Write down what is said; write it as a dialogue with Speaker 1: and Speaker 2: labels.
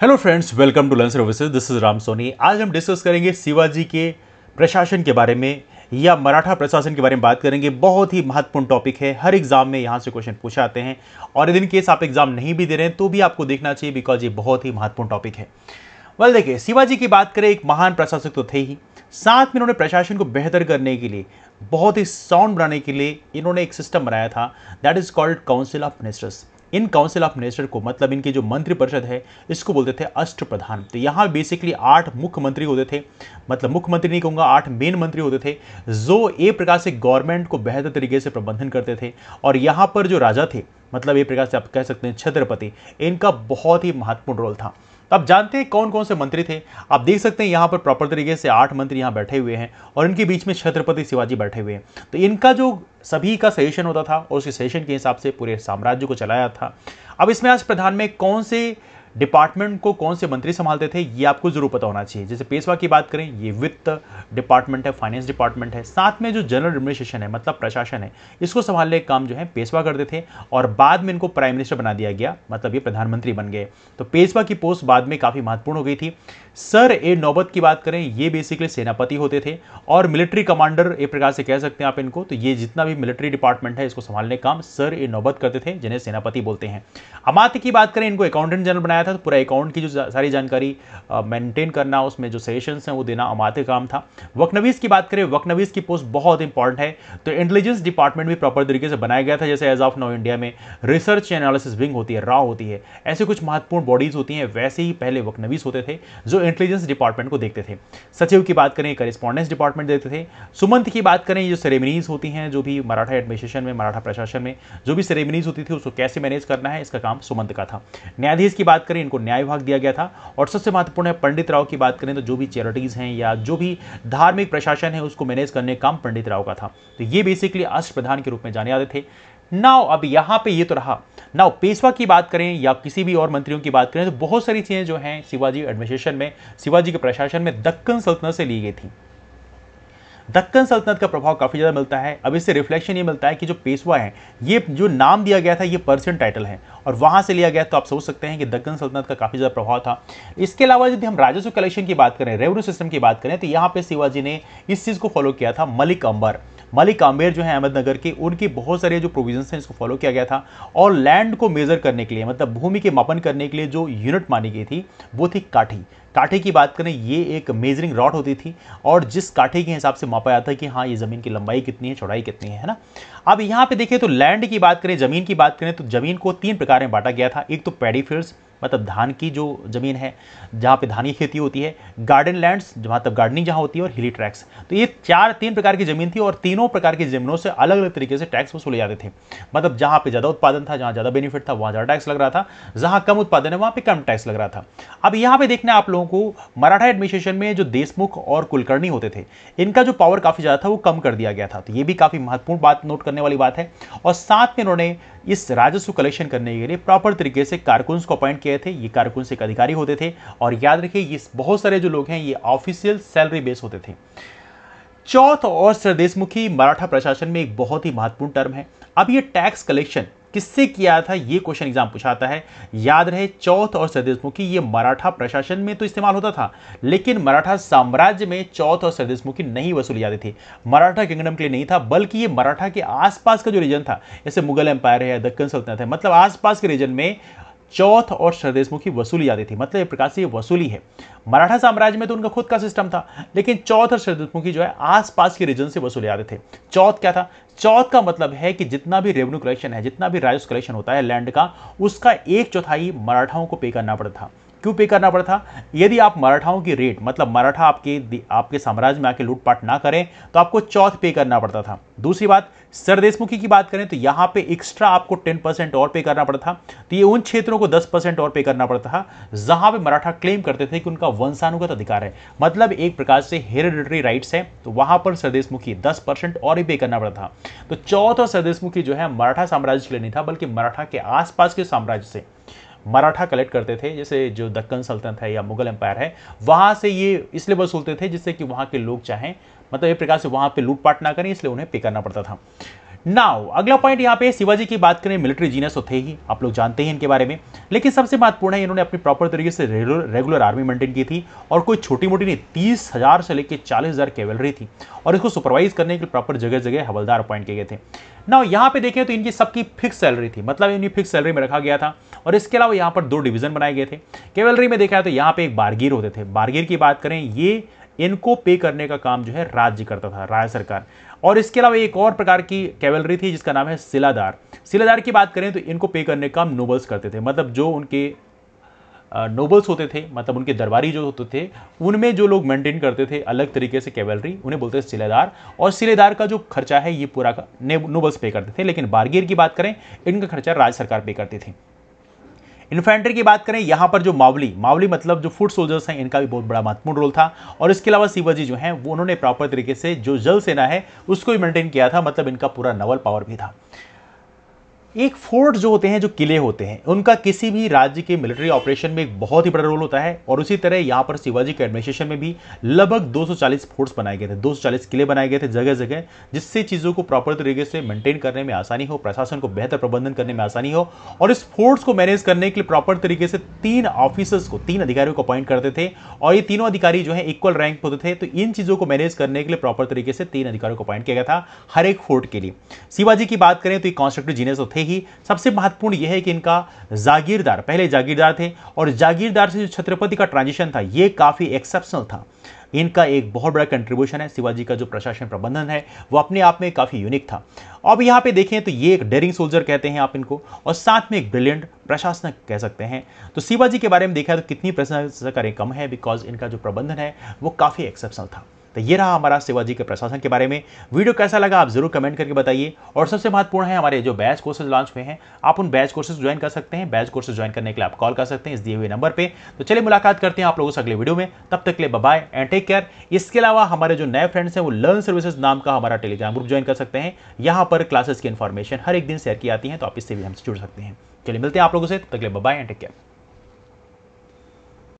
Speaker 1: hello friends welcome to learn services this is Ram Soni आज हम discuss करेंगे शिवाजी के प्रशासन के बारे में या मराठा प्रशासन के बारे में बात करेंगे बहुत ही महत्वपूर्ण टॉपिक है हर एग्जाम में यहाँ से क्वेश्चन पूछे आते हैं और इन केस आप एग्जाम नहीं भी दे रहे हैं तो भी आपको देखना चाहिए बिकॉज ये बहुत ही महत्वपूर्ण टॉपिक है वेल देखिए शिवाजी की बात करें एक महान प्रशासक तो थे ही साथ में इन्होंने प्रशासन को बेहतर करने के लिए बहुत ही साउंड बनाने के लिए इन्होंने एक सिस्टम बनाया था that is called council of ministers in council of minister को मतलब इनके जो मंत्रिपरिषद है इसको बोलते थे अष्ट प्रधान तो यहाँ बेसिकली आठ मुख्यमंत्री होते थे मतलब मुख्यमंत्री नहीं कहूँगा आठ मेन मंत्री होते थे जो एक प्रकार से गवर्नमेंट को बेहतर तरीके से प्रबंधन करते थे और यहाँ पर जो राजा थे मतलब एक प्रकार से आप कह सकते हैं छत्रपति इनका बहुत ही महत्वपूर्ण रोल था तो आप जानते हैं कौन कौन से मंत्री थे आप देख सकते हैं यहाँ पर प्रॉपर तरीके से आठ मंत्री यहाँ बैठे हुए हैं और इनके बीच में छत्रपति शिवाजी बैठे हुए हैं तो इनका जो सभी का सेशन होता था और उसके सेशन के हिसाब से पूरे साम्राज्य को चलाया था अब इसमें आज प्रधान में कौन से डिपार्टमेंट को कौन से मंत्री संभालते थे ये आपको जरूर पता होना चाहिए जैसे पेशवा की बात करें ये वित्त डिपार्टमेंट है फाइनेंस डिपार्टमेंट है साथ में जो जनरल एडमिनिस्ट्रेशन है मतलब प्रशासन है इसको संभालने का काम जो है पेशवा करते थे और बाद में इनको प्राइम मिनिस्टर बना दिया गया मतलब ये प्रधानमंत्री बन गए तो पेशवा की पोस्ट बाद में काफ़ी महत्वपूर्ण हो गई थी सर ए नौबत की बात करें ये बेसिकली सेनापति होते थे और मिलिट्री कमांडर एक प्रकार से कह सकते हैं आप इनको तो ये जितना भी मिलिट्री डिपार्टमेंट है इसको संभालने काम सर ए नौबत करते थे जिन्हें सेनापति बोलते हैं अमात की बात करें इनको अकाउंटेंट जनरल बनाया बनाया था तो पूरा अकाउंट की जो सारी जानकारी मेंटेन करना उसमें जो सेशंस हैं वो देना अमाते काम था वकनवीज़ की बात करें वकनवीज़ की पोस्ट बहुत इंपॉर्टेंट है तो इंटेलिजेंस डिपार्टमेंट भी प्रॉपर तरीके से बनाया गया था जैसे एज ऑफ नाउ इंडिया में रिसर्च एनालिसिस विंग होती है रॉ होती है ऐसे कुछ महत्वपूर्ण बॉडीज होती हैं वैसे ही पहले वकनवीस होते थे जो इंटेलिजेंस डिपार्टमेंट को देखते थे सचिव की बात करें करिस्पॉन्डेंस डिपार्टमेंट देखते थे सुमंत की बात करें जो सेरेमनीज होती हैं जो भी मराठा एडमिनिस्ट्रेशन में मराठा प्रशासन में जो भी सेरेमनीज होती थी उसको कैसे मैनेज करना है इसका काम सुमंत का था न्यायाधीश की बात करें इनको न्याय विभाग दिया गया था और सबसे महत्वपूर्ण है पंडित राव की बात करें तो जो भी चैरिटीज़ हैं या जो भी धार्मिक प्रशासन है उसको मैनेज करने का काम पंडित राव का था तो ये बेसिकली अष्ट प्रधान के रूप में जाने जाते थे नाउ अब यहाँ पे ये तो रहा नाउ पेशवा की बात करें या किसी भी और मंत्रियों की बात करें तो बहुत सारी चीज़ें जो हैं शिवाजी एडमिनिस्ट्रेशन में शिवाजी के प्रशासन में दक्कन सल्तनत से ली गई थी दक्कन सल्तनत का प्रभाव काफ़ी ज़्यादा मिलता है अब इससे रिफ्लेक्शन ये मिलता है कि जो पेशवा है ये जो नाम दिया गया था ये पर्सियन टाइटल है और वहां से लिया गया तो आप सोच सकते हैं कि दक्कन सल्तनत का काफ़ी ज़्यादा प्रभाव था इसके अलावा यदि हम राजस्व कलेक्शन की बात करें रेवन्यू सिस्टम की बात करें तो यहाँ पे शिवाजी ने इस चीज़ को फॉलो किया था मलिक अंबर मलिक आमेर जो है अहमदनगर के उनके बहुत सारे जो प्रोविजन हैं इसको फॉलो किया गया था और लैंड को मेजर करने के लिए मतलब भूमि के मापन करने के लिए जो यूनिट मानी गई थी वो थी काठी काठे की बात करें ये एक मेजरिंग रॉड होती थी और जिस काठे के हिसाब से मापा जाता है कि हाँ ये ज़मीन की लंबाई कितनी है चौड़ाई कितनी है ना अब यहाँ पे देखें तो लैंड की बात करें ज़मीन की बात करें तो ज़मीन को तीन प्रकार में बांटा गया था एक तो पेडीफियर्स मतलब धान की जो ज़मीन है जहाँ पे धान की खेती होती है गार्डन लैंड्स जहाँ तक गार्डनिंग जहाँ होती है और हिली ट्रैक्स तो ये चार तीन प्रकार की ज़मीन थी और तीनों प्रकार की ज़मीनों से अलग अलग तरीके से टैक्स वसूले जाते थे मतलब जहाँ पर ज़्यादा उत्पादन था जहाँ ज़्यादा बेनिफिट था वहाँ ज़्यादा टैक्स लग रहा था जहाँ कम उत्पादन है वहाँ पर कम टैक्स लग रहा था अब यहाँ पर देखना आप लोगों को मराठा एडमिनिस्ट्रेशन में जो देशमुख और कुलकर्णी होते थे इनका जो पावर काफ़ी ज़्यादा था वो कम कर दिया गया था तो ये भी काफ़ी महत्वपूर्ण बात नोट करने वाली बात है और साथ में इन्होंने इस राजस्व कलेक्शन करने के लिए प्रॉपर तरीके से कारकुंस को अपॉइंट किए थे ये कारकुंस एक अधिकारी होते थे और याद रखिए ये बहुत सारे जो लोग हैं ये ऑफिशियल सैलरी बेस होते थे चौथ और सरदेशमुखी मराठा प्रशासन में एक बहुत ही महत्वपूर्ण टर्म है अब ये टैक्स कलेक्शन किससे किया था ये क्वेश्चन एग्जाम पूछाता है याद रहे चौथ और सरदेशमुखी ये मराठा प्रशासन में तो इस्तेमाल होता था लेकिन मराठा साम्राज्य में चौथ और सरदेशमुखी नहीं वसूली जाती थी मराठा किंगडम के लिए नहीं था बल्कि ये मराठा के आसपास का जो रीजन था जैसे मुगल एम्पायर है दक्कन सल्तनत है मतलब आसपास के रीजन में चौथ और स्वदेशमुख की वसूली आती थी मतलब एक प्रकार से ये वसूली है मराठा साम्राज्य में तो उनका खुद का सिस्टम था लेकिन चौथ और स्वदेशमुखी जो है आसपास के रीजन से वसूली आते थे चौथ क्या था चौथ का मतलब है कि जितना भी रेवेन्यू कलेक्शन है जितना भी राजस्व कलेक्शन होता है लैंड का उसका एक चौथाई मराठाओं को पे करना पड़ता था क्यों पे करना पड़ा था यदि आप मराठाओं की रेट मतलब मराठा आपके आपके साम्राज्य में आके लूटपाट ना करें तो आपको चौथ पे करना पड़ता था दूसरी बात देशमुखी की बात करें तो यहाँ पे एक्स्ट्रा आपको 10 परसेंट और पे करना पड़ता था तो ये उन क्षेत्रों को 10 परसेंट और पे करना पड़ता था जहाँ पे मराठा क्लेम करते थे कि उनका वंशानुगत अधिकार है मतलब एक प्रकार से हेरिडिटरी राइट्स है तो वहाँ पर सरदेशमुखी दस परसेंट और ही पे करना पड़ता था तो चौथ और सरदेशमुखी जो है मराठा साम्राज्य के लिए नहीं था बल्कि मराठा के आसपास के साम्राज्य से मराठा कलेक्ट करते थे जैसे जो दक्कन सल्तनत है या मुगल एम्पायर है वहाँ से ये इसलिए वसूलते थे जिससे कि वहाँ के लोग चाहें मतलब एक प्रकार से वहाँ पे लूटपाट ना करें इसलिए उन्हें पे करना पड़ता था नाउ अगला पॉइंट यहाँ पे शिवाजी की बात करें मिलिट्री जीनस तो थे ही आप लोग जानते हैं इनके बारे में लेकिन सबसे महत्वपूर्ण है इन्होंने अपनी प्रॉपर तरीके से रेगुलर आर्मी मेंटेन की थी और कोई छोटी मोटी नहीं तीस हज़ार से लेकर चालीस हज़ार कैवलरी थी और इसको सुपरवाइज करने के लिए प्रॉपर जगह जगह हवलदार अपॉइंट किए गए थे ना यहाँ पे देखें तो इनकी सबकी फिक्स सैलरी थी मतलब इन्हें फिक्स सैलरी में रखा गया था और इसके अलावा यहाँ पर दो डिवीजन बनाए गए थे कैवलरी में देखा है तो यहाँ पे एक बारगीर होते थे बारगीर की बात करें ये इनको पे करने का काम जो है राज्य करता था राज्य सरकार और इसके अलावा एक और प्रकार की कैवलरी थी जिसका नाम है सिलादार सिलादार की बात करें तो इनको पे करने का नोबल्स करते थे मतलब जो उनके नोबल्स होते थे मतलब उनके दरबारी जो होते थे उनमें जो लोग मेंटेन करते थे अलग तरीके से कैवलरी उन्हें बोलते थे सिलेदार और सिलेदार का जो खर्चा है ये पूरा का नोबल्स पे करते थे लेकिन बारगेर की बात करें इनका खर्चा राज्य सरकार पे करती थी इन्फेंट्री की बात करें यहां पर जो मावली मावली मतलब जो फूड सोल्जर्स हैं इनका भी बहुत बड़ा महत्वपूर्ण रोल था और इसके अलावा शिवाजी जो हैं वो उन्होंने प्रॉपर तरीके से जो जल सेना है उसको भी मेंटेन किया था मतलब इनका पूरा नवल पावर भी था एक फोर्ट जो होते हैं जो किले होते हैं उनका किसी भी राज्य के मिलिट्री ऑपरेशन में एक बहुत ही बड़ा रोल होता है और उसी तरह यहाँ पर शिवाजी के एडमिनिस्ट्रेशन में भी लगभग 240 फोर्ट्स बनाए गए थे 240 किले बनाए गए थे जगह जगह जिससे चीज़ों को प्रॉपर तरीके से मेंटेन करने में आसानी हो प्रशासन को बेहतर प्रबंधन करने में आसानी हो और इस फोर्ट्स को मैनेज करने के लिए प्रॉपर तरीके से तीन ऑफिसर्स को तीन अधिकारियों को अपॉइंट करते थे और ये तीनों अधिकारी जो है इक्वल रैंक होते थे तो इन चीज़ों को मैनेज करने के लिए प्रॉपर तरीके से तीन अधिकारियों को अपॉइंट किया गया था हर एक फोर्ट के लिए शिवाजी की बात करें तो ये कॉन्स्ट्रक्टिव जीनेस तो थे रहेगी सबसे महत्वपूर्ण यह है कि इनका जागीरदार पहले जागीरदार थे और जागीरदार से जो छत्रपति का ट्रांजिशन था ये काफ़ी एक्सेप्शनल था इनका एक बहुत बड़ा कंट्रीब्यूशन है शिवाजी का जो प्रशासन प्रबंधन है वो अपने आप में काफ़ी यूनिक था अब यहाँ पे देखें तो ये एक डेरिंग सोल्जर कहते हैं आप इनको और साथ में एक ब्रिलियंट प्रशासनक कह सकते हैं तो शिवाजी के बारे में देखा तो कितनी प्रशंसा करें कम है बिकॉज इनका जो प्रबंधन है वो काफ़ी एक्सेप्शनल था तो ये रहा हमारा शिवाजी के प्रशासन के बारे में वीडियो कैसा लगा आप जरूर कमेंट करके बताइए और सबसे महत्वपूर्ण है हमारे जो बैच कोर्सेज लॉन्च हुए हैं आप उन बैच कोर्सेज ज्वाइन कर सकते हैं बैच कोर्सेज ज्वाइन करने के लिए आप कॉल कर सकते हैं इस दिए हुए नंबर पर तो चलिए मुलाकात करते हैं आप लोगों से अगले वीडियो में तब तक ले बाय एंड टेक केयर इसके अलावा हमारे जो नए फ्रेंड्स हैं वो लर्न सर्विसेज नाम का हमारा टेलीग्राम ग्रुप ज्वाइन कर सकते हैं यहाँ पर क्लासेस की इन्फॉर्मेशन हर एक दिन शेयर की जाती है तो आप इससे भी हमसे जुड़ सकते हैं चलिए मिलते हैं आप लोगों से तब तक ले बाय एंड टेक केयर